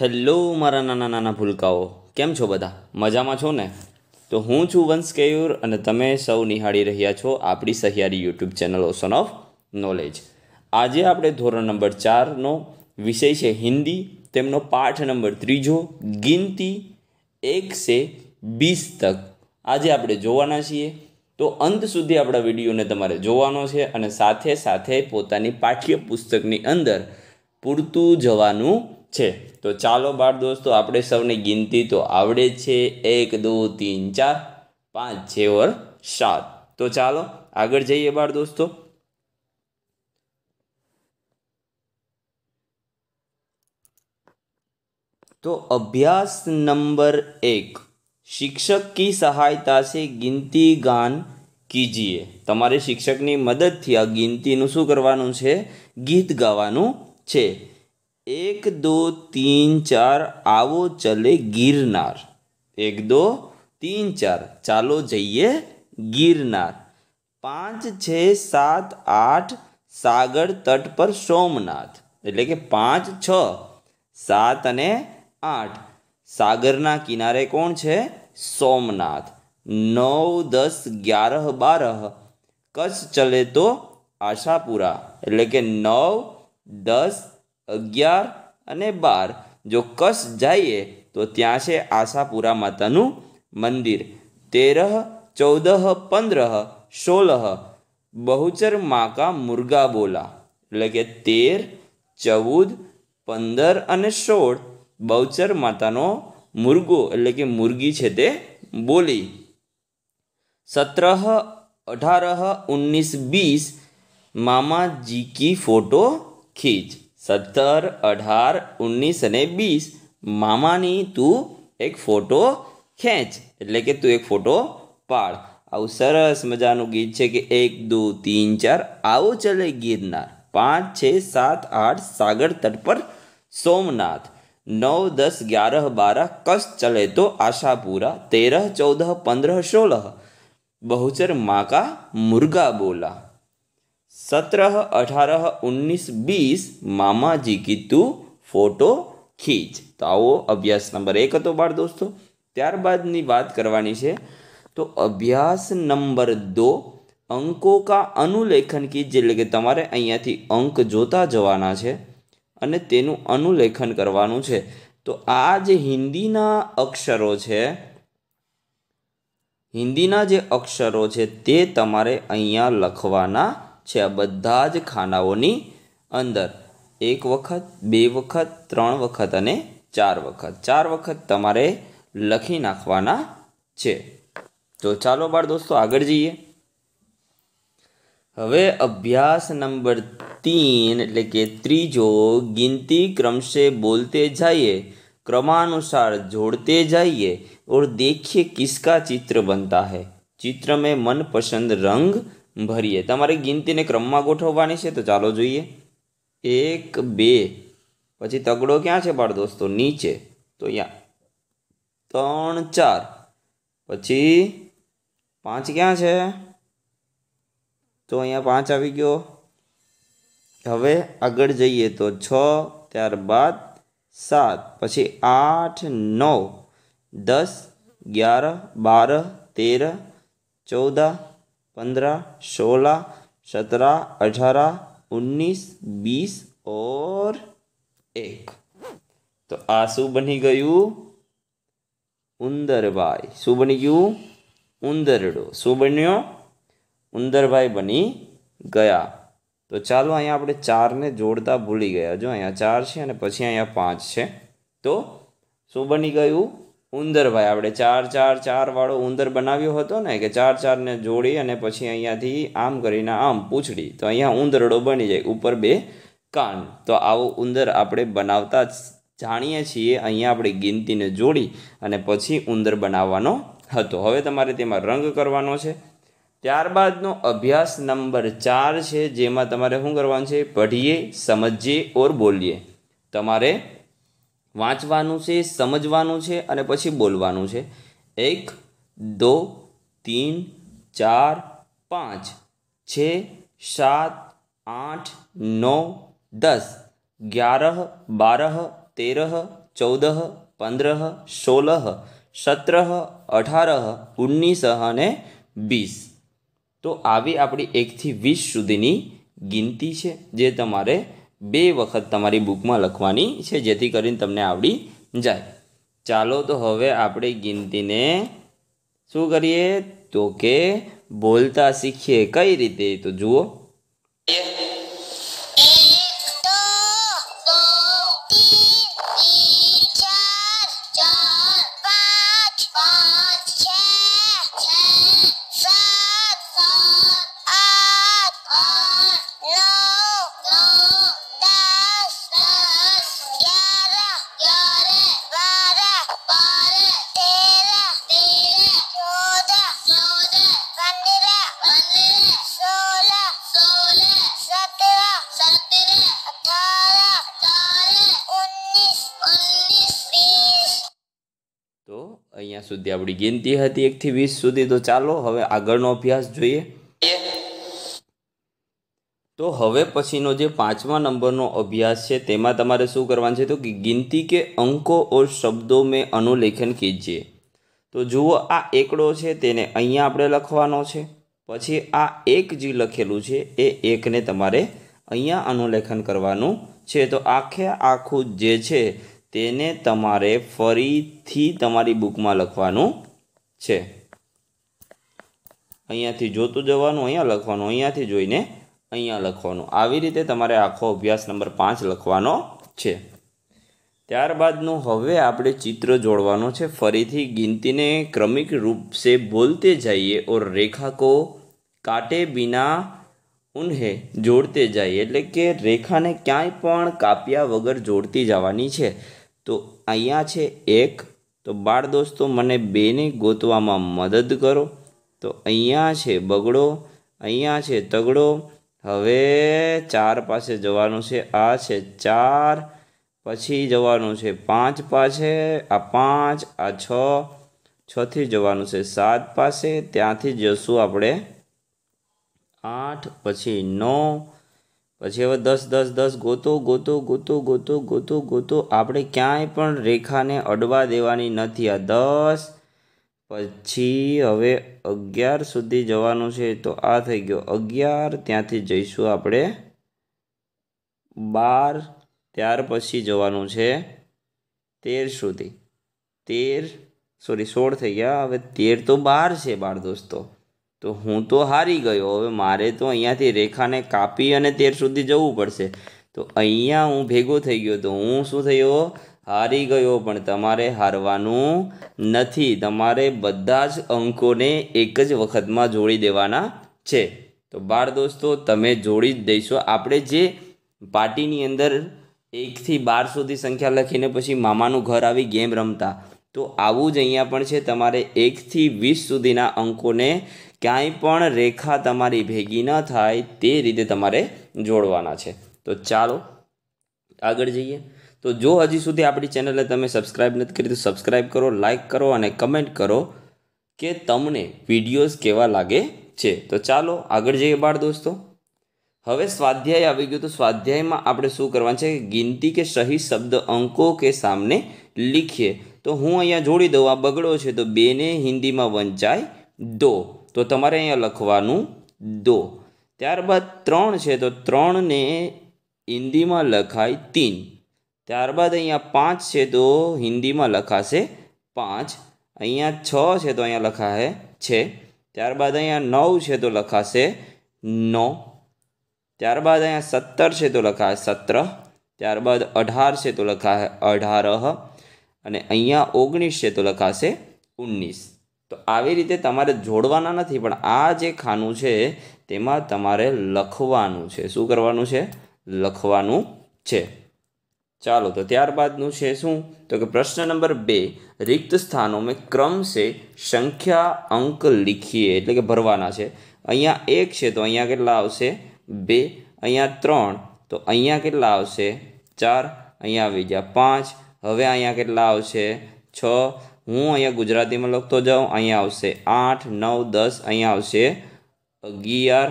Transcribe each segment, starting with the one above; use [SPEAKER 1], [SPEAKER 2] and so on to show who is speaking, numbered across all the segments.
[SPEAKER 1] hello મારા નાના નાના ભૂલકાઓ કેમ છો બધા મજામાં છો ને તો હું છું વંશ કેયુર અને તમે સૌ નિહાળી રહ્યા છો આપણી સહિયારી YouTube channel ocean of knowledge આજે આપણે ધોરણ નંબર ચારનો વિષય છે હિન્દી તેમનો પાઠ નંબર ત્રીજો ગિનતી એકસે બીસ તક આજે આપણે જોવાના છીએ તો અંત સુધી આપણા વિડીયોને તમારે જોવાનો છે અને સાથે સાથે પોતાની પાઠ્ય પુસ્તકની અંદર પૂરતું જવાનું છે તો ચાલો બાળ દોસ્તો આપણે સૌને ગિનતી તો આવડે છે એક દો તીન ચાર પાંચ છે ઓર સાત તો ચાલો આગળ જઈએ બાળ દોસ્તો तो अभ्यास नंबर एक શિક્ષક કી સહાયતા છે ગિનતી ગાન કીજીએ તમારે શિક્ષકની મદદથી આ ગિનતીનું શું કરવાનું છે ગીત ગાવાનું છે એક દો તીન ચાર આવો ચલે ગિરનાર એક દો તીન ચાર ચાલો જઈએ ગિરનાર પાંચ છ સાત આઠ સાગર તટ પર સોમનાથ એટલે કે પાંચ છ સાત અને આઠ સાગરના કિનારે કોણ છે સોમનાથ નવ દસ ગ્યારહ બારહ કચ્છ ચલે તો આશાપુરા એટલે કે નવ દસ અગિયાર અને બાર જો કચ્છ જઈએ તો ત્યાં છે આશાપુરા માતાનું મંદિર તેર ચૌદ પંદર સોલહ બહુચર માકા મુર્ગા બોલા એટલે કે તેર ચૌદ પંદર અને સોળ બહુચર માતાનો મુર્ગો એટલે કે મુરગી છે તે બોલી સત્ર અઢાર ઓગણીસ બીસ મામાજી કી ફોટો ખીચ સત્તર અઢાર ઓગણીસ અને વીસ મામાની તું એક ફોટો ખેંચ એટલે કે તું એક ફોટો પાડ આવું સરસ મજાનું ગીત છે કે એક દો તીન ચાર આવો ચલે ગિરનાર પાંચ છ સાત આઠ સાગર તટ પર સોમનાથ નવ દસ ગ્યારહ બાર કસ ચલે તો આશાપુરા તેરહ ચૌદ પંદર સોલહ બહુચર માકા મુર્ગા બોલા सत्रह अठारह उन्नीस બીસ મામાજી जी ફોટો ખીચ તો આવો અભ્યાસ નંબર એક હતો બાળ દોસ્તો ત્યારબાદની વાત કરવાની છે તો અભ્યાસ નંબર દો અંકો કા અનુલેખન કી એટલે કે તમારે અહીંયાથી અંક જોતા જવાના છે અને તેનું અનુલેખન કરવાનું છે તો આ જે હિન્દીના અક્ષરો છે હિન્દીના જે અક્ષરો છે તે તમારે અહીંયા લખવાના છે આ બધા જ ખાનાઓની અંદર એક વખત બે વખત ત્રણ વખત અને ચાર વખત ચાર વખત તમારે લખી નાખવાના છે તો ચાલો બાળ દોસ્તો આગળ જઈએ હવે અભ્યાસ નંબર તીન એટલે કે ત્રીજો ગિનતી ક્રમશે બોલતે જઈએ ક્રમાનુસાર જોડતે જઈએ ઓર દેખીએ કિસકા ચિત્ર બનતા है ચિત્ર મેં મનપસંદ રંગ ભરીએ તમારે ગિનતીને ક્રમમાં ગોઠવવાની છે તો ચાલો જોઈએ એક બે પછી તગડો ક્યાં છે બાળ દોસ્તો નીચે તો અહીંયા ત્રણ ચાર પછી પાંચ ક્યાં છે તો અહીંયા પાંચ આવી ગયો હવે આગળ જઈએ તો છ ત્યારબાદ સાત પછી આઠ નવ દસ અગિયાર બાર તેર ચૌદ पंद्रह सोलह सत्रह अठारह उन्नीस बीस और એક તો આ શું બની ગયું ઉંદરભાઈ શું બની ગયું ઉંદરડો શું બન્યો ઉંદરભાઈ બની ગયા તો ચાલો અહીંયા આપણે ચારને જોડતા ભૂલી ગયા જો અહીંયા ચાર છે અને પછી અહીંયા પાંચ છે તો શું બની ગયું ઉંદરભાઈ આપણે ચાર ચાર ચાર વાળો ઉંદર બનાવ્યો હતો ને કે ચાર ચારને જોડી અને પછી અહીંયાથી આમ કરીને આમ પૂછડી તો અહીંયા ઉંદરડો બની જાય ઉપર બે કાન તો આવો ઉંદર આપણે બનાવતા જાણીએ છીએ અહીંયા આપણે ગિનતીને જોડી અને પછી ઉંદર બનાવવાનો હતો હવે તમારે તેમાં રંગ કરવાનો છે ત્યારબાદનો અભ્યાસ નંબર ચાર છે જેમાં તમારે શું કરવાનું છે પઢીએ સમજીએ ઓર બોલીએ તમારે વાંચવાનું છે સમજવાનું છે અને પછી બોલવાનું છે એક દો તીન ચાર પાંચ છે સાત આઠ નવ દસ ग्यारह बारह तेरह ચૌદ પંદર सोलह સત્રહ અઢાર ઉન્નીસ અને વીસ તો આવી આપણી એકથી વીસ સુધીની ગિનતી છે જે તમારે બે વખત તમારી બુકમાં લખવાની છે જેથી કરીને તમને આવડી જાય ચાલો તો હવે આપણે ગિનતીને શું કરીએ તો કે બોલતા શીખીએ કઈ રીતે તો જુઓ રીતે આપણી ગિનતી હતી એકથી વીસ સુધી તો ચાલો હવે આગળનો અભ્યાસ જોઈએ તો હવે પછીનો જે પાંચમા નંબરનો અભ્યાસ છે તેમાં તમારે શું કરવાનું છે તો કે ગિનતી કે અંકો ઓર શબ્દો મેં અનુલેખન કીજીએ તો જુઓ આ એકડો છે તેને અહીંયા આપણે લખવાનો છે પછી આ એક જે લખેલું છે એ એકને તમારે અહીંયા અનુલેખન કરવાનું છે તો આખે આખું જે છે તેને તમારે ફરીથી તમારી બુકમાં લખવાનું છે અહીંયાથી જોતું જવાનું અહીંયા લખવાનું અહીંયાથી જોઈને અહીંયા લખવાનું આવી રીતે તમારે આખો અભ્યાસ નંબર પાંચ લખવાનો છે ત્યારબાદનું હવે આપણે ચિત્ર જોડવાનું છે ફરીથી ગિનતીને ક્રમિક રૂપસે બોલતે જઈએ ઓર રેખાકો કાટે બિના ઉન્હે જોડતે જઈએ એટલે કે રેખાને ક્યાંય પણ કાપ્યા વગર જોડતી જવાની છે તો અહીંયા છે એક તો બાળ દોસ્તો મને બેને ગોતવામાં મદદ કરો તો અહીંયા છે બગડો અહીંયા છે તગડો હવે ચાર પાસે જવાનું છે આ છે ચાર પછી જવાનું છે પાંચ પાસે આ પાંચ આ છ છથી જવાનું છે સાત પાસે ત્યાંથી જશું આપણે આઠ પછી નવ પછી હવે દસ દસ દસ ગોતો ગોતો ગોતો ગોતો ગોતો ગોતો આપણે ક્યાંય પણ રેખાને અડવા દેવાની નથી આ દસ પછી હવે અગિયાર સુધી જવાનું છે તો આ થઈ ગયો અગિયાર ત્યાંથી જઈશું આપણે બાર ત્યાર પછી જવાનું છે તેર સુધી તેર સોરી સોળ થઈ ગયા હવે તેર તો બાર છે બાર દોસ્તો તો હું તો હારી ગયો હવે મારે તો અહીંયાથી રેખાને કાપી અને તેર સુધી જવું પડશે તો અહીંયા હું ભેગો થઈ ગયો તો હું શું થયો હારી ગયો પણ તમારે હારવાનું નથી તમારે બધા જ અંકોને એક જ વખતમાં જોડી દેવાના છે તો બાળ દોસ્તો તમે જોડી જ દઈશો આપણે જે પાર્ટીની અંદર એકથી બાર સુધી સંખ્યા લખીને પછી મામાનું ઘર આવી ગેમ રમતા તો આવું જ અહીંયા પણ છે તમારે એકથી વીસ સુધીના અંકોને ક્યાંય પણ રેખા તમારી ભેગી ન થાય તે રીતે તમારે જોડવાના છે તો ચાલો આગળ જઈએ તો જો હજી સુધી આપણી ચેનલને તમે સબસ્ક્રાઈબ નથી કરી તો સબસ્ક્રાઈબ કરો લાઇક કરો અને કમેન્ટ કરો કે તમને વિડીયોઝ કેવા લાગે છે તો ચાલો આગળ જઈએ બાળ દોસ્તો હવે સ્વાધ્યાય આવી ગયું તો સ્વાધ્યાયમાં આપણે શું કરવાનું છે ગિનતી કે સહી શબ્દ અંકો કે સામને લીખીએ તો હું અહીંયા જોડી દઉં આ બગડો છે તો બેને હિન્દીમાં વંચાય દો તો તમારે અહીંયા લખવાનું દો ત્યારબાદ ત્રણ છે તો ત્રણને હિન્દીમાં લખાય તીન ત્યારબાદ અહીંયા પાંચ છે તો હિન્દીમાં લખાશે પાંચ અહીંયા છ છે તો અહીંયા લખાશે છે ત્યારબાદ અહીંયા નવ છે તો લખાશે નવ ત્યારબાદ અહીંયા સત્તર છે તો લખાશે સત્ર ત્યારબાદ અઢાર છે તો લખાશે અઢાર અને અહીંયા ઓગણીસ છે તો લખાશે ઓગણીસ તો આવી રીતે તમારે જોડવાના નથી પણ આ જે ખાનું છે તેમાં તમારે લખવાનું છે શું કરવાનું છે લખવાનું છે ચાલો તો ત્યારબાદનું છે શું તો કે પ્રશ્ન નંબર બે રિક્ત સ્થાનો મેં ક્રમશે સંખ્યા અંક લીખીએ એટલે કે ભરવાના છે અહીંયા એક છે તો અહીંયા કેટલા આવશે બે અહીંયા ત્રણ તો અહીંયા કેટલા આવશે ચાર અહીંયા આવી ગયા પાંચ હવે અહીંયા કેટલા આવશે છ હું અહીંયા ગુજરાતીમાં લખતો જાઉં અહીંયા આવશે આઠ નવ દસ અહીંયા આવશે અગિયાર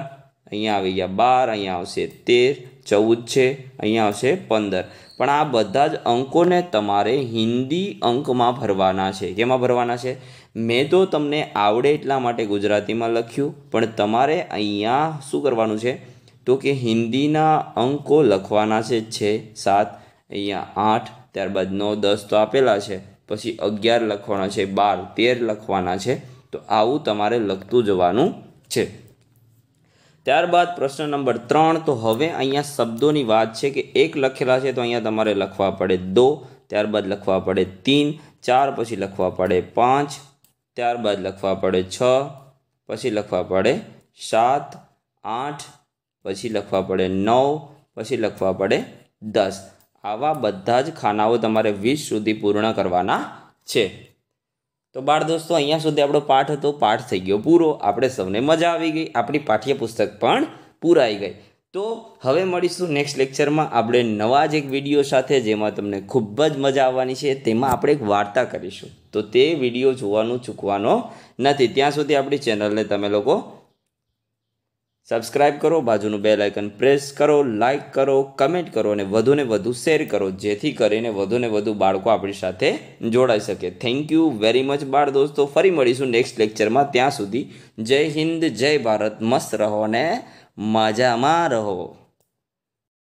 [SPEAKER 1] અહીંયા આવી ગયા બાર અહીંયા આવશે તેર ચૌદ છે અહીંયા આવશે પંદર પણ આ બધા જ અંકોને તમારે હિન્દી અંકમાં ભરવાના છે કેમાં ભરવાના છે મેં તો તમને આવડે એટલા માટે ગુજરાતીમાં લખ્યું પણ તમારે અહીંયા શું કરવાનું છે તો કે હિન્દીના અંકો લખવાના છે છ સાત અહીંયા આઠ ત્યારબાદ નવ દસ તો આપેલા છે પછી અગિયાર લખવાના છે બાર તેર લખવાના છે તો આવું તમારે લખતું જવાનું છે ત્યારબાદ પ્રશ્ન નંબર ત્રણ તો હવે અહીંયા શબ્દોની વાત છે કે એક લખેલા છે તો અહીંયા તમારે લખવા પડે દો ત્યારબાદ લખવા પડે તીન ચાર પછી લખવા પડે પાંચ ત્યારબાદ લખવા પડે છ પછી લખવા પડે સાત આઠ પછી લખવા પડે નવ પછી લખવા પડે દસ આવા બધા જ ખાનાઓ તમારે વીસ સુધી પૂર્ણ કરવાના છે તો બાળ દોસ્તો અહીંયા સુધી આપણો પાઠ હતો પાઠ થઈ ગયો પૂરો આપણે સૌને મજા આવી ગઈ આપણી પાઠ્યપુસ્તક પણ પૂરાઈ ગઈ તો હવે મળીશું નેક્સ્ટ લેક્ચરમાં આપણે નવા જ એક વિડીયો સાથે જેમાં તમને ખૂબ જ મજા આવવાની છે તેમાં આપણે એક વાર્તા કરીશું તો તે વિડીયો જોવાનું ચૂકવાનો નથી ત્યાં સુધી આપણી ચેનલને તમે લોકો સબસ્ક્રાઇબ કરો બાજુનું બે આઇકન પ્રેસ કરો લાઇક કરો કમેન્ટ કરો અને વધુને વધુ શેર કરો જેથી કરીને વધુને વધુ બાળકો આપણી સાથે જોડાઈ શકે થેન્ક યુ વેરી મચ બાળ દોસ્તો ફરી મળીશું નેક્સ્ટ લેક્ચરમાં ત્યાં સુધી જય હિન્દ જય ભારત મસ્ત રહો અને મજામાં રહો